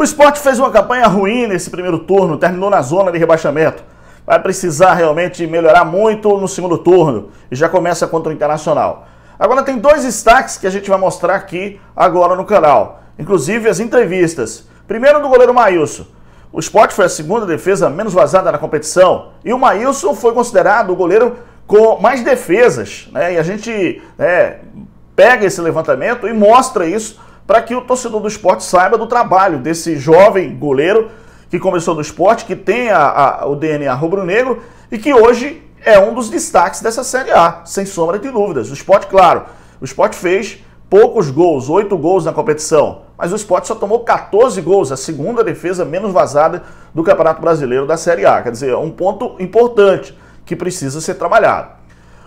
O esporte fez uma campanha ruim nesse primeiro turno, terminou na zona de rebaixamento. Vai precisar realmente melhorar muito no segundo turno e já começa contra o Internacional. Agora tem dois destaques que a gente vai mostrar aqui agora no canal, inclusive as entrevistas. Primeiro do goleiro Maílson. O Sport foi a segunda defesa menos vazada na competição e o Maílson foi considerado o goleiro com mais defesas. Né? E a gente né, pega esse levantamento e mostra isso para que o torcedor do esporte saiba do trabalho desse jovem goleiro que começou no esporte, que tem a, a, o DNA rubro-negro e que hoje é um dos destaques dessa Série A, sem sombra de dúvidas. O esporte, claro, o esporte fez poucos gols, oito gols na competição, mas o esporte só tomou 14 gols, a segunda defesa menos vazada do Campeonato Brasileiro da Série A. Quer dizer, é um ponto importante que precisa ser trabalhado.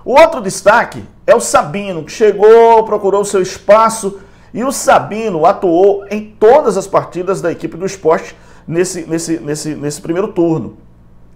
O outro destaque é o Sabino, que chegou, procurou seu espaço e o Sabino atuou em todas as partidas da equipe do esporte nesse, nesse, nesse, nesse primeiro turno.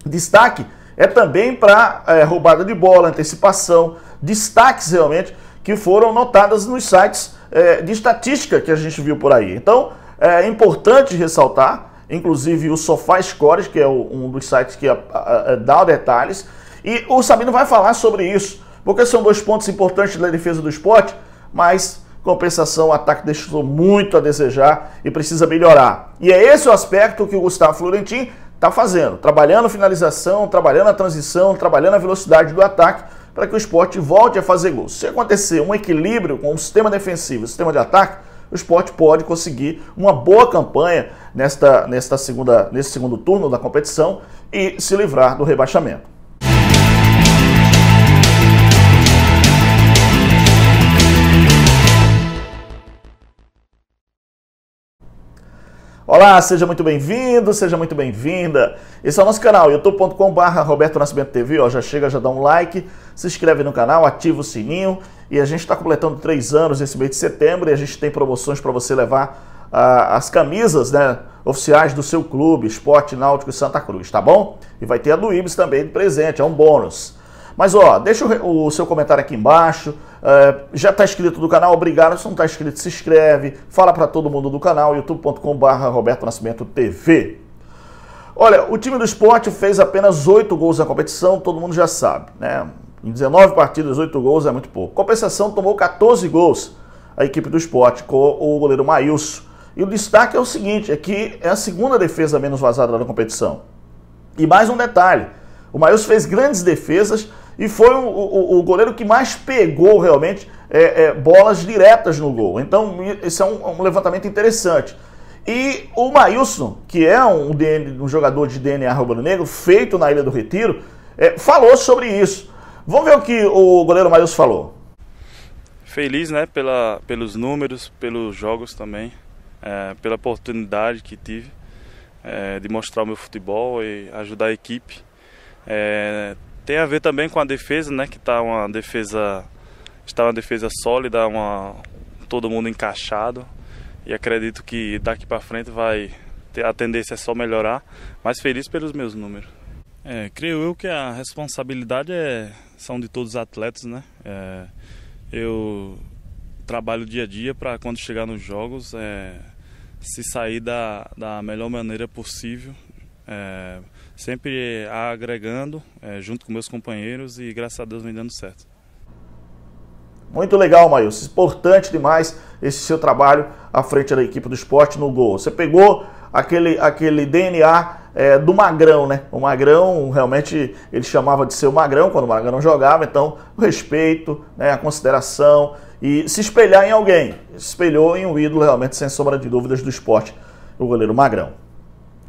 Destaque é também para é, roubada de bola, antecipação, destaques realmente que foram notadas nos sites é, de estatística que a gente viu por aí. Então é importante ressaltar, inclusive o Sofá Scores, que é o, um dos sites que a, a, a dá detalhes, e o Sabino vai falar sobre isso, porque são dois pontos importantes da defesa do esporte, mas Compensação, o ataque deixou muito a desejar e precisa melhorar. E é esse o aspecto que o Gustavo Florentin está fazendo, trabalhando finalização, trabalhando a transição, trabalhando a velocidade do ataque para que o esporte volte a fazer gols. Se acontecer um equilíbrio com o sistema defensivo e o sistema de ataque, o esporte pode conseguir uma boa campanha nesta, nesta segunda, nesse segundo turno da competição e se livrar do rebaixamento. Olá, seja muito bem-vindo, seja muito bem-vinda. Esse é o nosso canal, youtube.com.br Roberto Nascimento TV. Ó, já chega, já dá um like, se inscreve no canal, ativa o sininho. E a gente está completando três anos esse mês de setembro e a gente tem promoções para você levar ah, as camisas né, oficiais do seu clube, Esporte Náutico e Santa Cruz, tá bom? E vai ter a do Ibis também de presente, é um bônus. Mas ó, deixa o, o seu comentário aqui embaixo. Uh, já está inscrito no canal? Obrigado. Se não está inscrito, se inscreve. Fala para todo mundo do canal, youtube.com.br Roberto Nascimento TV. Olha, o time do esporte fez apenas 8 gols na competição, todo mundo já sabe, né? Em 19 partidas, 8 gols é muito pouco. Compensação tomou 14 gols a equipe do esporte com o goleiro Maílson. E o destaque é o seguinte, é que é a segunda defesa menos vazada da competição. E mais um detalhe, o Maílson fez grandes defesas e foi o, o, o goleiro que mais pegou realmente é, é, bolas diretas no gol. Então, esse é um, um levantamento interessante. E o Maílson, que é um, DN, um jogador de DNA rubro-negro, feito na Ilha do Retiro, é, falou sobre isso. Vamos ver o que o goleiro Maílson falou. Feliz, né, pela, pelos números, pelos jogos também, é, pela oportunidade que tive é, de mostrar o meu futebol e ajudar a equipe. É, tem a ver também com a defesa, né? Que tá uma defesa. Está uma defesa sólida, uma, todo mundo encaixado. E acredito que daqui para frente vai. A tendência é só melhorar, mas feliz pelos meus números. É, creio eu que a responsabilidade é, são de todos os atletas, né? É, eu trabalho dia a dia para quando chegar nos jogos é, se sair da, da melhor maneira possível é, sempre agregando é, junto com meus companheiros e graças a Deus vem dando certo. Muito legal, Maílson. Importante demais esse seu trabalho à frente da equipe do esporte no gol. Você pegou aquele, aquele DNA é, do Magrão, né? O Magrão, realmente, ele chamava de seu Magrão quando o Magrão jogava. Então, o respeito, né, a consideração e se espelhar em alguém. Espelhou em um ídolo, realmente, sem sombra de dúvidas, do esporte, o goleiro Magrão.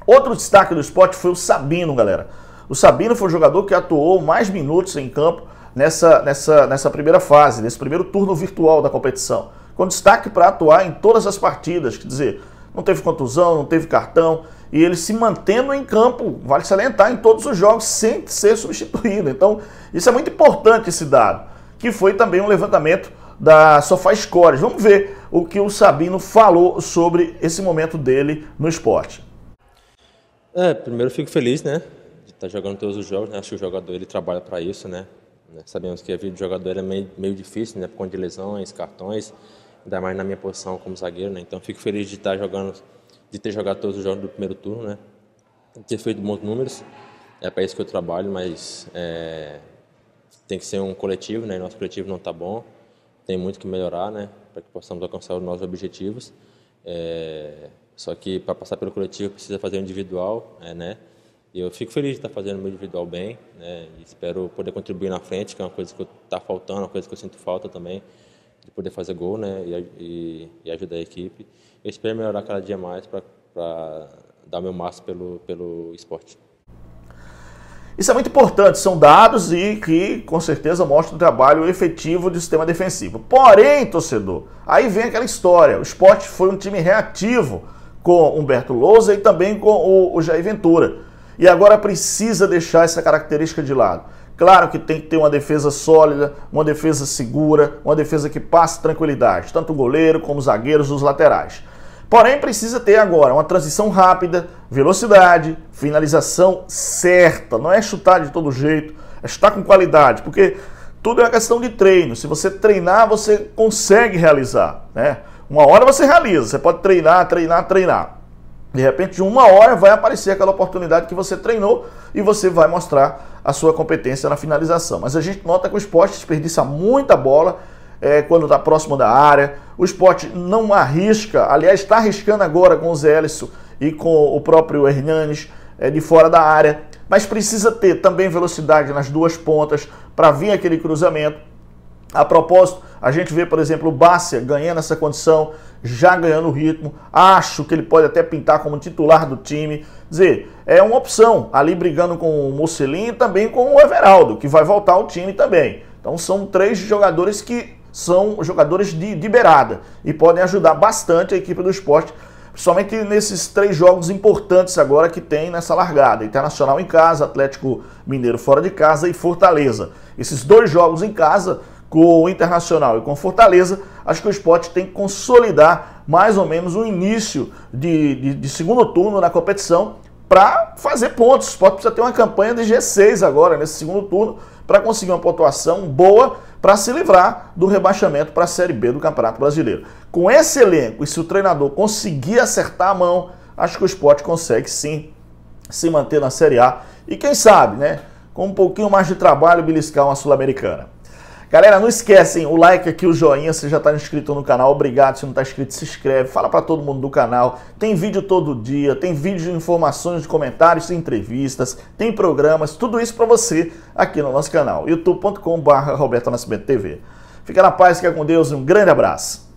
Outro destaque do esporte foi o Sabino, galera. O Sabino foi o jogador que atuou mais minutos em campo nessa, nessa, nessa primeira fase, nesse primeiro turno virtual da competição. Com destaque para atuar em todas as partidas, quer dizer, não teve contusão, não teve cartão, e ele se mantendo em campo, vale salientar, em todos os jogos, sem ser substituído. Então, isso é muito importante esse dado, que foi também um levantamento da Sofascores. Vamos ver o que o Sabino falou sobre esse momento dele no esporte. É, primeiro eu fico feliz, né? De estar tá jogando todos os jogos, né? Acho que o jogador ele trabalha para isso, né, né? Sabemos que a vida de jogador é meio, meio difícil, né? Por conta de lesões, cartões, ainda mais na minha posição como zagueiro, né? Então fico feliz de estar tá jogando, de ter jogado todos os jogos do primeiro turno, né? De ter feito bons números, é para isso que eu trabalho, mas é, tem que ser um coletivo, né? Nosso coletivo não está bom, tem muito que melhorar, né? Para que possamos alcançar os nossos objetivos. É, só que para passar pelo coletivo precisa fazer individual, é, né? Eu fico feliz de estar tá fazendo o meu individual bem, né? E espero poder contribuir na frente, que é uma coisa que está faltando, uma coisa que eu sinto falta também, de poder fazer gol, né? E, e, e ajudar a equipe. Eu espero melhorar cada dia mais para dar meu máximo pelo, pelo esporte. Isso é muito importante, são dados e que com certeza mostram o trabalho efetivo do sistema defensivo. Porém, torcedor, aí vem aquela história: o esporte foi um time reativo com Humberto Lousa e também com o, o Jair Ventura. E agora precisa deixar essa característica de lado. Claro que tem que ter uma defesa sólida, uma defesa segura, uma defesa que passe tranquilidade, tanto o goleiro como os zagueiros, os laterais. Porém, precisa ter agora uma transição rápida, velocidade, finalização certa. Não é chutar de todo jeito, é chutar com qualidade, porque tudo é uma questão de treino. Se você treinar, você consegue realizar, né? Uma hora você realiza, você pode treinar, treinar, treinar. De repente, de uma hora vai aparecer aquela oportunidade que você treinou e você vai mostrar a sua competência na finalização. Mas a gente nota que o esporte desperdiça muita bola é, quando está próximo da área. O esporte não arrisca, aliás, está arriscando agora com o Zé Ellison e com o próprio Hernanes é, de fora da área. Mas precisa ter também velocidade nas duas pontas para vir aquele cruzamento a propósito, a gente vê, por exemplo, o Bárcia ganhando essa condição, já ganhando ritmo. Acho que ele pode até pintar como titular do time. Quer dizer, é uma opção ali brigando com o Mocelinho e também com o Everaldo, que vai voltar ao time também. Então são três jogadores que são jogadores de, de beirada e podem ajudar bastante a equipe do esporte, principalmente nesses três jogos importantes agora que tem nessa largada: Internacional em casa, Atlético Mineiro fora de casa e Fortaleza. Esses dois jogos em casa com o Internacional e com Fortaleza, acho que o esporte tem que consolidar mais ou menos o início de, de, de segundo turno na competição para fazer pontos. O esporte precisa ter uma campanha de G6 agora, nesse segundo turno, para conseguir uma pontuação boa para se livrar do rebaixamento para a Série B do Campeonato Brasileiro. Com esse elenco, e se o treinador conseguir acertar a mão, acho que o esporte consegue sim se manter na Série A. E quem sabe, né? Com um pouquinho mais de trabalho, beliscar uma Sul-Americana. Galera, não esquecem o like aqui, o joinha, se já está inscrito no canal, obrigado. Se não está inscrito, se inscreve. Fala para todo mundo do canal. Tem vídeo todo dia, tem vídeo de informações, de comentários, tem entrevistas, tem programas, tudo isso para você aqui no nosso canal, youtube.com/robertonascimento TV. Fica na paz, fica com Deus e um grande abraço.